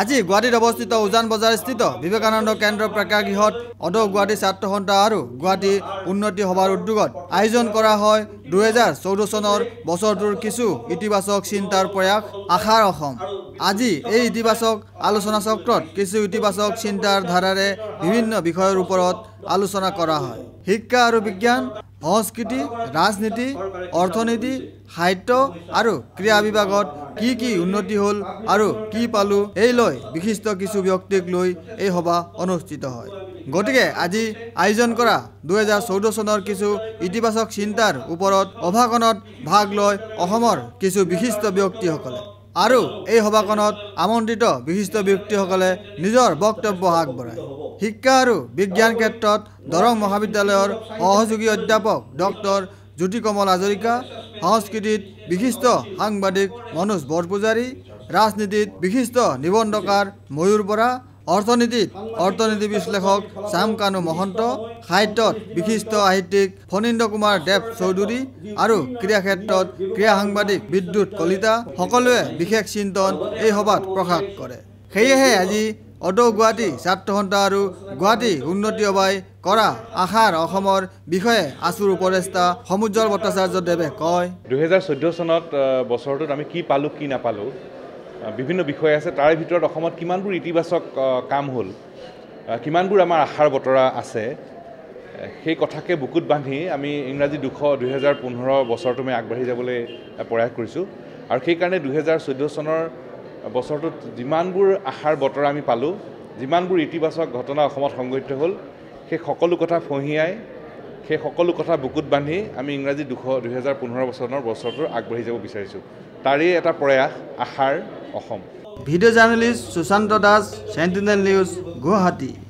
আজি গুৱাহাটীত অৱস্থিত উজান বজাৰ স্থিত বিবেকানন্দ কেন্দ্ৰ প্ৰেক্ষাগৃহত অধ গুৱাহাটী ছাত্ৰ সন্থা আৰু গুৱাহাটী উন্নতি সভাৰ উদ্যোগত আয়োজন কৰা হয় দুহেজাৰ চৈধ্য চনৰ বছৰটোৰ কিছু ইতিবাচক চিন্তাৰ প্ৰয়াস আশাৰ অসম আজি এই ইতিবাচক আলোচনা চক্ৰত কিছু ইতিবাচক চিন্তাৰ ধাৰাৰে বিভিন্ন বিষয়ৰ ওপৰত আলোচনা কৰা হয় শিক্ষা আৰু বিজ্ঞান সংস্কৃতি ৰাজনীতি অৰ্থনীতি সাহিত্য আৰু ক্ৰীড়া বিভাগত কি কি উন্নতি হল আৰু কি পালোঁ এই লৈ বিশিষ্ট কিছু ব্যক্তিক লৈ এই সভা অনুষ্ঠিত হয় গতিকে আজি আয়োজন কৰা দুহেজাৰ চৈধ্য চনৰ কিছু ইতিবাচক চিন্তাৰ ওপৰত অভাকনত ভাগ লয় কিছু বিশিষ্ট ব্যক্তিসকল আৰু এই সভাখনত আমন্ত্ৰিত বিশিষ্ট ব্যক্তিসকলে নিজৰ বক্তব্য আগবঢ়ায় শিক্ষা আৰু বিজ্ঞান ক্ষেত্ৰত দৰং মহাবিদ্যালয়ৰ সহযোগী অধ্যাপক ডক্টৰ জ্যোতি কমল হাজৰিকা সংস্কৃতিত বিশিষ্ট সাংবাদিক মনোজ বৰপূজাৰী ৰাজনীতিত বিশিষ্ট নিবন্ধকাৰ ময়ূৰ বৰা অৰ্থনীতিত অৰ্থনীতি বিশ্লেষক শ্যামকানু মহন্ত সাহিত্যত বিশিষ্ট সাহিত্যিক ফণীন্দ্ৰ কুমাৰ দেৱ চৌধুৰী আৰু ক্ৰীড়াক্ষেত্ৰত ক্ৰীড়া সাংবাদিক বিদ্যুৎ কলিতা সকলোৱে বিশেষ চিন্তন এই সভাত প্ৰকাশ কৰে সেয়েহে আজি অদৌ গুৱাহাটী সন্থা আৰু গুৱাহাটী উন্নতি অবাই কৰা আশাৰ অসমৰ বিষয়ে আচুৰ উপদেষ্টা সমুজ্জ্বল ভট্টাচাৰ্যদেৱে কয় দুহেজাৰ চৈধ্য চনত বছৰটোত আমি কি পালোঁ কি নাপালোঁ বিভিন্ন বিষয় আছে তাৰে ভিতৰত অসমত কিমানবোৰ ইতিবাচক কাম হ'ল কিমানবোৰ আমাৰ আশাৰ বতৰা আছে সেই কথাকে বুকুত বান্ধি আমি ইংৰাজী দুশ দুহেজাৰ পোন্ধৰ বছৰটো আমি আগবাঢ়ি যাবলৈ প্ৰয়াস কৰিছোঁ আৰু সেইকাৰণে দুহেজাৰ চৈধ্য চনৰ বছৰটোত যিমানবোৰ আশাৰ বতৰা আমি পালোঁ যিমানবোৰ ইতিবাচক ঘটনা অসমত সংঘটিত হ'ল সেই সকলো কথা ফঁহিয়াই সেই সকলো কথা বুকুত বান্ধি আমি ইংৰাজী দুশ দুহেজাৰ পোন্ধৰ বছৰৰ বছৰটো আগবাঢ়ি যাব বিচাৰিছোঁ তাৰেই এটা প্ৰয়াস আশাৰ Assam video' journalist Sushanta Das Sentinel news Guwahati